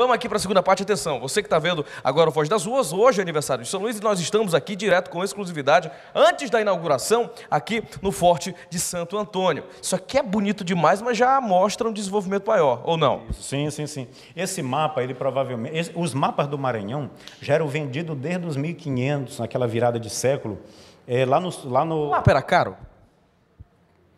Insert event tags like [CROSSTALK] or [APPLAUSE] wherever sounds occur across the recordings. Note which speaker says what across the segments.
Speaker 1: Vamos aqui para a segunda parte, atenção. Você que está vendo agora o Voz das Ruas, hoje é aniversário de São Luís e nós estamos aqui direto com exclusividade, antes da inauguração, aqui no Forte de Santo Antônio. Isso
Speaker 2: aqui é bonito demais, mas já mostra um desenvolvimento maior, ou não? Sim, sim, sim. Esse mapa, ele provavelmente. Esse, os mapas do Maranhão já eram vendidos desde os 1500, naquela virada de século. É, lá no. Lá no... O mapa era caro?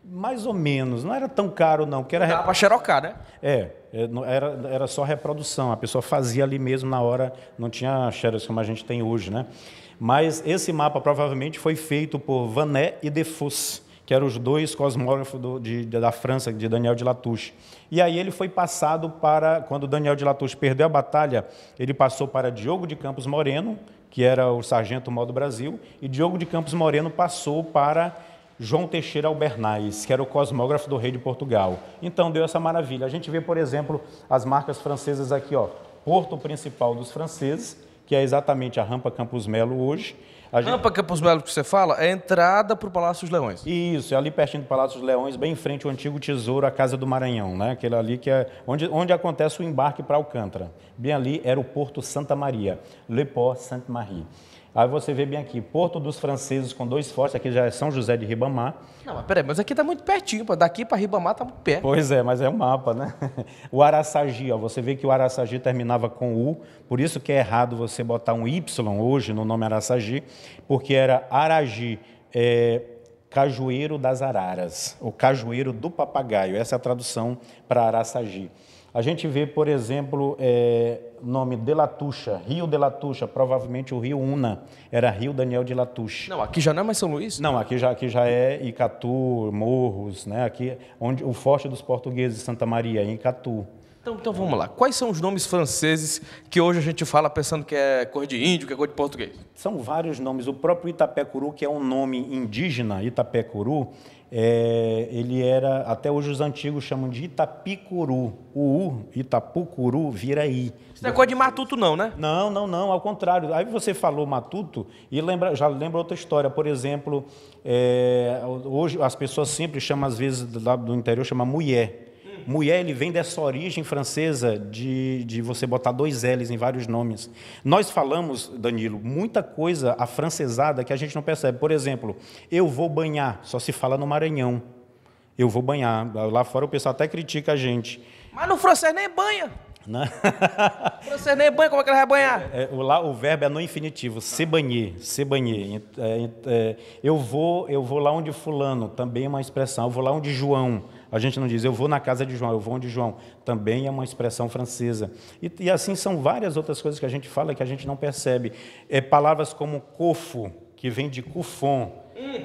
Speaker 2: Mais ou menos, não era tão caro não, que era dava para xerocar, né? É, é era, era só reprodução, a pessoa fazia ali mesmo na hora, não tinha xerox como a gente tem hoje, né? Mas esse mapa provavelmente foi feito por Vanet e Defus, que eram os dois cosmógrafos do, de, da França, de Daniel de Latouche. E aí ele foi passado para, quando Daniel de Latouche perdeu a batalha, ele passou para Diogo de Campos Moreno, que era o sargento mó do Brasil, e Diogo de Campos Moreno passou para João Teixeira Albernaz, que era o cosmógrafo do rei de Portugal. Então deu essa maravilha. A gente vê, por exemplo, as marcas francesas aqui, ó. Porto principal dos franceses, que é exatamente a Rampa Campos Melo hoje. A gente... Rampa Campos Melo que você fala é a entrada para o Palácio dos Leões. Isso, é ali pertinho do Palácio dos Leões, bem em frente ao antigo tesouro, a Casa do Maranhão, né? Aquele ali que é onde, onde acontece o embarque para Alcântara. Bem ali era o Porto Santa Maria, Le Port Sainte-Marie. Aí você vê bem aqui, Porto dos Franceses com dois fortes, aqui já é São José de Ribamar. Não, mas peraí, mas aqui tá muito pertinho, pô.
Speaker 1: daqui para Ribamar tá muito perto.
Speaker 2: Pois é, mas é um mapa, né? [LAUGHS] O Araçagi, ó, você vê que o Araçagi terminava com U, por isso que é errado você botar um Y hoje no nome Araçagi, porque era Aragi, é, Cajueiro das Araras, o Cajueiro do Papagaio, essa é a tradução para Araçagi. A gente vê, por exemplo, é, nome de Latucha, Rio de Latucha, provavelmente o Rio Una, era Rio Daniel de Latucha. Não, aqui já não é mais São Luís? Não, aqui já, aqui já é Icatu, Morros, né? aqui onde o forte dos portugueses, Santa Maria, é em Icatu.
Speaker 1: Então, então vamos lá.
Speaker 2: Quais são os nomes
Speaker 1: franceses que hoje a gente fala pensando que é cor de índio, que é cor de português?
Speaker 2: São vários nomes. O próprio Itapecuru, que é um nome indígena, Itapecuru, é, ele era, até hoje os antigos chamam de Itapicuru. O U, Itapucuru, vira I. Isso não é coisa de matuto, não, né? Não, não, não, ao contrário. Aí você falou matuto e lembra, já lembra outra história. Por exemplo, é, hoje as pessoas sempre chamam, às vezes, do interior, chama mulher mulher, ele vem dessa origem francesa de, de você botar dois L's em vários nomes. Nós falamos, Danilo, muita coisa afrancesada que a gente não percebe. Por exemplo, eu vou banhar, só se fala no Maranhão. Eu vou banhar. Lá fora o pessoal até critica a gente.
Speaker 1: Mas no francês nem banha. Né?
Speaker 2: [LAUGHS] Você nem banha, como é que ela vai banhar? É, é, o, lá, o verbo é no infinitivo, se banhar, se banhar. É, é, eu, vou, eu vou lá onde fulano, também é uma expressão. Eu vou lá onde João, a gente não diz eu vou na casa de João, eu vou onde João, também é uma expressão francesa. E, e assim são várias outras coisas que a gente fala que a gente não percebe. É, palavras como cofo, que vem de cufon, hum.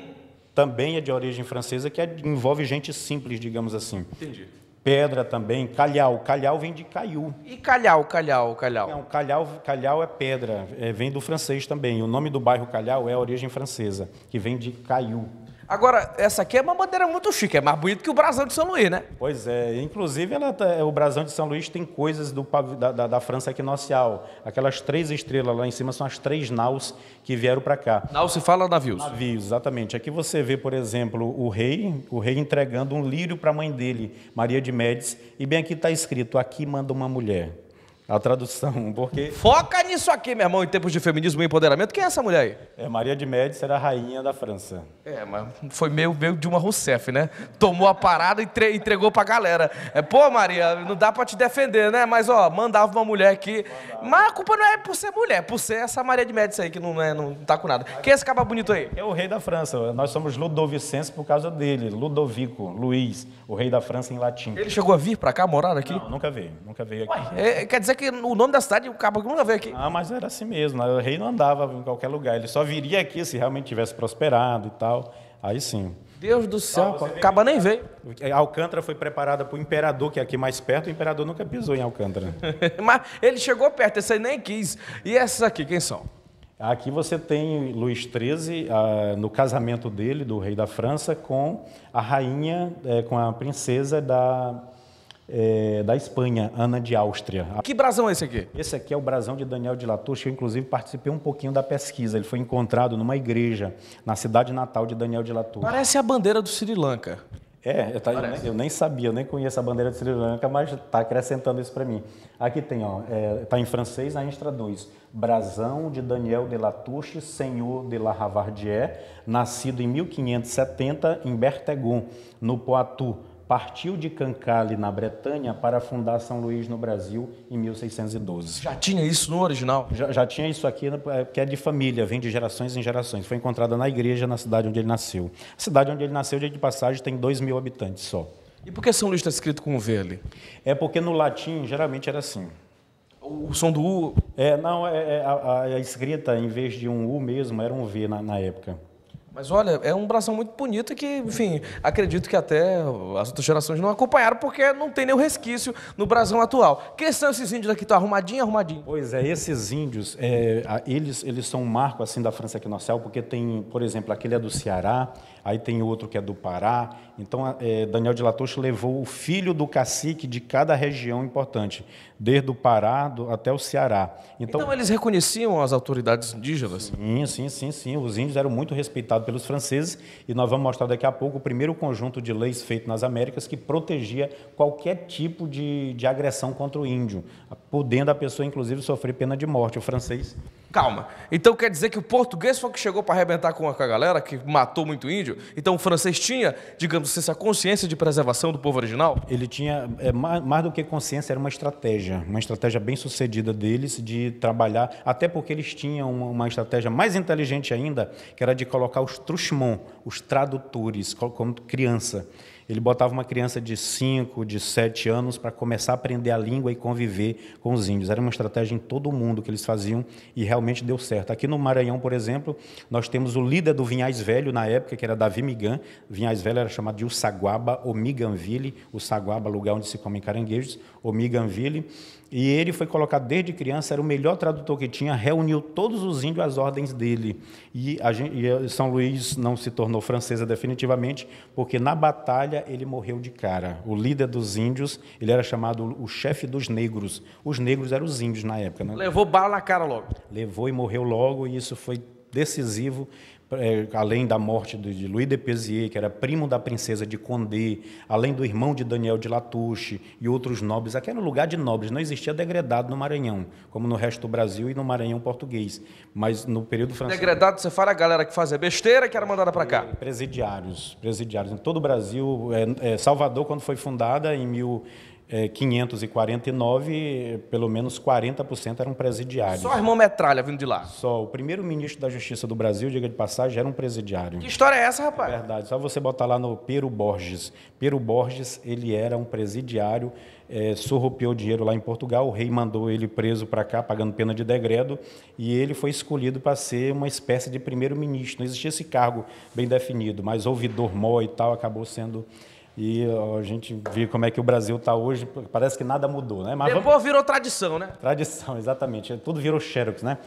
Speaker 2: também é de origem francesa, que é, envolve gente simples, digamos assim. Entendi pedra também, calhau. Calhau vem de caiu. E calhau, calhau, calhau? Não, calhau, calhau é pedra, é, vem do francês também. O nome do bairro Calhau é a origem francesa, que vem de caiu. Agora, essa aqui é uma bandeira muito chique, é mais bonita que o brasão de São Luís, né? Pois é, inclusive ela, tá, é, o brasão de São Luís tem coisas do, da, da, da França equinocial. Aquelas três estrelas lá em cima são as três naus que vieram para cá. Nau se fala navios? Navios, exatamente. Aqui você vê, por exemplo, o rei, o rei entregando um lírio para a mãe dele, Maria de Médici, e bem aqui está escrito, aqui manda uma mulher. A tradução, [LAUGHS] porque. Foca nisso aqui, meu irmão, em tempos de feminismo e empoderamento. Quem é essa mulher aí? É, Maria de
Speaker 1: Médici era a rainha da França. É, mas foi meio, meio uma Rousseff, né? Tomou a parada e entre, entregou pra galera. É, pô, Maria, não dá pra te defender, né? Mas, ó, mandava uma mulher aqui. Mandava. Mas a culpa não é por ser mulher, é por ser essa Maria de Médici aí, que não, é, não tá com nada. Quem é esse
Speaker 2: cara bonito aí? É o rei da França. Nós somos ludovicenses por causa dele. Ludovico, Luiz, o rei da França em latim. Ele chegou a vir pra cá, morar aqui? Não, nunca veio, nunca veio aqui. Ué, é, quer dizer que o nome da cidade, o cabo nunca veio aqui. Ah, mas era assim mesmo. Né? O rei não andava em qualquer lugar. Ele só viria aqui se realmente tivesse prosperado e tal. Aí sim. Deus do céu, ah, acaba nem veio. É, Alcântara foi preparada para o imperador, que é aqui mais perto, o imperador nunca pisou em Alcântara. [LAUGHS] Mas ele chegou perto, esse aí nem quis. E essas aqui, quem são? Aqui você tem Luís XIII ah, no casamento dele, do rei da França, com a rainha, eh, com a princesa da é, da Espanha, Ana de Áustria. Que brasão é esse aqui? Esse aqui é o brasão de Daniel de Latouche. Eu, inclusive, participei um pouquinho da pesquisa. Ele foi encontrado numa igreja, na cidade natal de Daniel de Latouche. Parece a bandeira do Sri Lanka. É, eu, tá, eu, nem, eu, nem, sabia, eu nem conhecia a bandeira de Sri Lanka, mas está acrescentando isso para mim. Aqui tem, ó, é, tá em francês, a gente traduz. Brasão de Daniel de Latouche, senhor de La Ravardière, nascido em 1570 em Bertegon, no Poitou, partiu de Cancale, na Bretanha, para fundar São Luís no Brasil em 1612. Já tinha isso no original? Já, já tinha isso aqui, né, é, que é de família, vem de gerações em gerações. Foi encontrada na igreja, na cidade onde ele nasceu. A cidade onde ele nasceu, de passagem, tem 2 mil habitantes só. E por que São Luís está escrito com um V ali? É porque no latim, geralmente, era assim. O som do U? É, não, é, é a, a, escrita, em vez de um U mesmo, era um V na, na época. Mas olha, é um bração muito bonito que, enfim, acredito que até
Speaker 1: as outras gerações não acompanharam, porque não tem nenhum resquício no brasão atual. Quem são esses índios aqui? Estão tá arrumadinho,
Speaker 2: arrumadinho? Pois é, esses índios, é, eles, eles são um marco assim da França aqui no céu, porque tem, por exemplo, aquele é do Ceará, aí tem outro que é do Pará. Então, é, Daniel de Latouche levou o filho do cacique de cada região importante, desde o Pará do, até o Ceará. Então, então, eles reconheciam as autoridades indígenas? Sim, sim, sim, sim. Os índios eram muito respeitados pelos franceses, e nós vamos mostrar daqui a pouco o primeiro conjunto de leis feito nas Américas que protegia qualquer tipo de, de agressão contra o índio, podendo a pessoa, inclusive, sofrer pena de morte. O francês Calma. Então quer dizer que o português foi o que chegou para
Speaker 1: arrebentar com a galera, que matou muito índio? Então o francês tinha,
Speaker 2: digamos assim, essa consciência de preservação do povo original? Ele tinha, é, mais, mais, do que consciência, era uma estratégia. Uma estratégia bem sucedida deles de trabalhar, até porque eles tinham uma, uma estratégia mais inteligente ainda, que era de colocar os truchemons, os tradutores, como criança ele botava uma criança de 5, de 7 anos para começar a aprender a língua e conviver com os índios. Era uma estratégia em todo o mundo que eles faziam e realmente deu certo. Aqui no Maranhão, por exemplo, nós temos o líder do Vinhais Velho na época, que era Davi Migan. Vinhais Velho era chamado de Ussaguaba ou Miganville, Ussaguaba, lugar onde se comem caranguejos, o Miganville. E ele foi colocado desde criança, era o melhor tradutor que tinha, reuniu todos os índios às ordens dele. E, gente, e São Luís não se tornou francesa definitivamente, porque na batalha batalha, ele morreu de cara. O líder dos índios, ele era chamado o chefe dos negros. Os negros eram os índios na época. Né? Levou bala na cara logo. Levou e morreu logo, e isso foi decisivo é, além da morte de Louis de Pézier, que era primo da princesa de Condé, além do irmão de Daniel de Latouche e outros nobres, aqui era um lugar de nobres, não existia degredado no Maranhão, como no resto do Brasil e no Maranhão português, mas no período francês... Degredado, você fala a galera que fazia besteira que era mandada para cá? Presidiários, presidiários, em todo o Brasil, é, é, Salvador, quando foi fundada em mil... 549, é, pelo menos 40% eram presidiários. Só irmão metralha vindo de lá? Só. O primeiro-ministro da Justiça do Brasil, diga de passagem, era um presidiário. Que história é essa, rapaz? É verdade. Só você botar lá no Pero Borges. Pero Borges, ele era um presidiário, é, sorrupiou dinheiro lá em Portugal, o rei mandou ele preso para cá, pagando pena de degredo, e ele foi escolhido para ser uma espécie de primeiro-ministro. Não existia esse cargo bem definido, mas ouvidor mó e tal, acabou sendo e a gente vê como é que o Brasil está hoje, parece que nada mudou, né? Mas Depois vamos...
Speaker 1: virou tradição, né?
Speaker 2: Tradição, [LAUGHS] exatamente. Tudo virou xerox, né?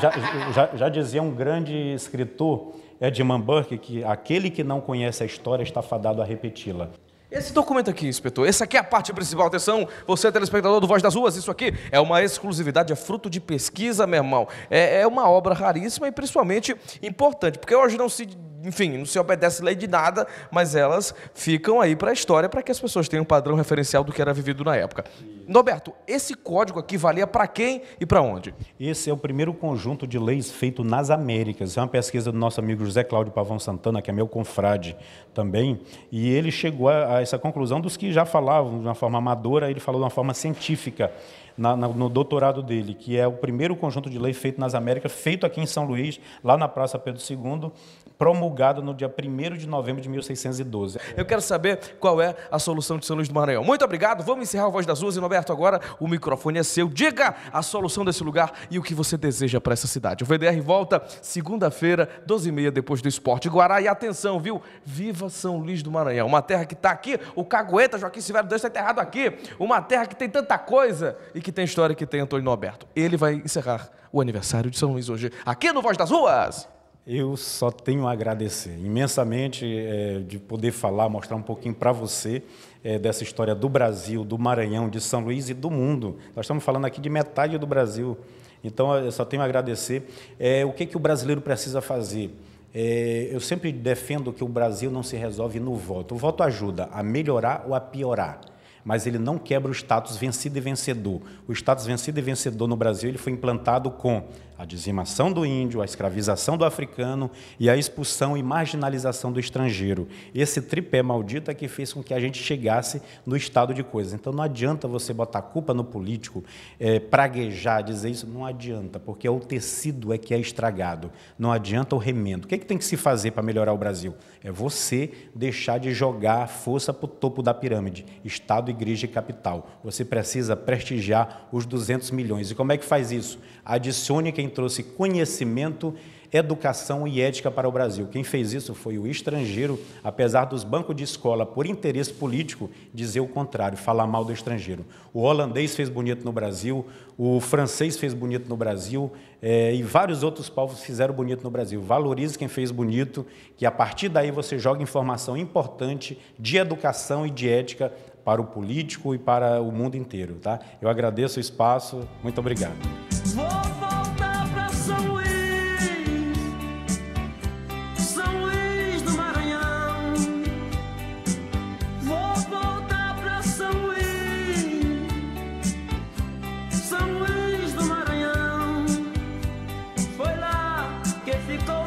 Speaker 2: já, já, já, dizia um grande escritor, Edmund Burke, que aquele que não conhece a história está fadado a repeti-la.
Speaker 1: Esse documento aqui, inspetor, essa aqui é a parte principal. Atenção, você é telespectador do Voz das Ruas, isso aqui é uma exclusividade, é fruto de pesquisa, meu irmão. É, é uma obra raríssima e principalmente importante, porque hoje não se enfim, não se obedece lei de nada, mas elas ficam aí para a história para que as pessoas tenham um padrão referencial do que era vivido na época. Norberto, esse código aqui valia para
Speaker 2: quem e para onde? Esse é o primeiro conjunto de leis feito nas Américas. É uma pesquisa do nosso amigo José Cláudio Pavão Santana, que é meu confrade também, e ele chegou a, essa conclusão dos que já falavam de uma forma amadora, ele falou de uma forma científica. Na, na, no doutorado dele, que é o primeiro conjunto de lei feito nas Américas, feito aqui em São Luís, lá na Praça Pedro II, promulgado no dia 1 de novembro de 1612. Eu quero saber qual é
Speaker 1: a solução de São Luís do Maranhão. Muito obrigado, vamos encerrar o Voz das Ruas e Norberto agora o microfone é seu. Diga a solução desse lugar e o que você deseja para essa cidade. O VDR volta segunda-feira, 12h30, depois do Esporte Guará. E atenção, viu? Viva São Luís do Maranhão. Uma terra que está aqui, o Cagueta, Joaquim Severo Deus está enterrado aqui. Uma terra que tem tanta coisa e que tem história que tem Antônio
Speaker 2: Roberto. Ele vai encerrar o aniversário de São Luís hoje, aqui no Voz das Ruas. Eu só tenho a agradecer imensamente é, de poder falar, mostrar um pouquinho para você é, dessa história do Brasil, do Maranhão, de São Luís e do mundo. Nós estamos falando aqui de metade do Brasil. Então, eu só tenho a agradecer. É, o que, que o brasileiro precisa fazer? É, eu sempre defendo que o Brasil não se resolve no voto. O voto ajuda a melhorar ou a piorar mas ele não quebra o status vencido e vencedor. O status vencido e vencedor no Brasil ele foi implantado com a dizimação do índio, a escravização do africano e a expulsão e marginalização do estrangeiro. Esse tripé maldito é que fez com que a gente chegasse no estado de coisas. Então não adianta você botar culpa no político, é, praguejar, dizer isso, não adianta, porque o tecido é que é estragado, não adianta o remendo. O que, é que tem que se fazer para melhorar o Brasil? É você deixar de jogar a força para o topo da pirâmide, Estado, Igreja e Capital. Você precisa prestigiar os 200 milhões. E como é que faz isso? Adicione quem quem trouxe conhecimento, educação e ética para o Brasil. Quem fez isso foi o estrangeiro, apesar dos bancos de escola, por interesse político, dizer o contrário, falar mal do estrangeiro. O holandês fez bonito no Brasil, o francês fez bonito no Brasil é, e vários outros povos fizeram bonito no Brasil. Valorize quem fez bonito, que a partir daí você joga informação importante de educação e de ética para o político e para o mundo inteiro, tá? Eu agradeço o espaço, muito obrigado.
Speaker 1: de